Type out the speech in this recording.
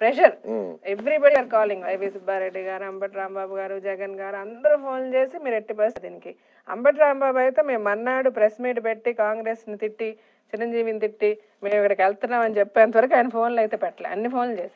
pressure everybody are calling Y V Subba Reddy garu Ambati Rambabu గారు జగన్ గారు అందరూ ఫోన్ చేసి మీరు ఎట్టి పరిస్థితి దీనికి అంబటి రాంబాబు అయితే మేము అన్నాడు ప్రెస్ మీట్ పెట్టి కాంగ్రెస్ ని తిట్టి చిరంజీవిని తిట్టి మేము ఇక్కడికి వెళ్తున్నాం అని చెప్పేంతవరకు ఆయన ఫోన్లు అయితే పెట్టలే అన్ని ఫోన్లు చేశారు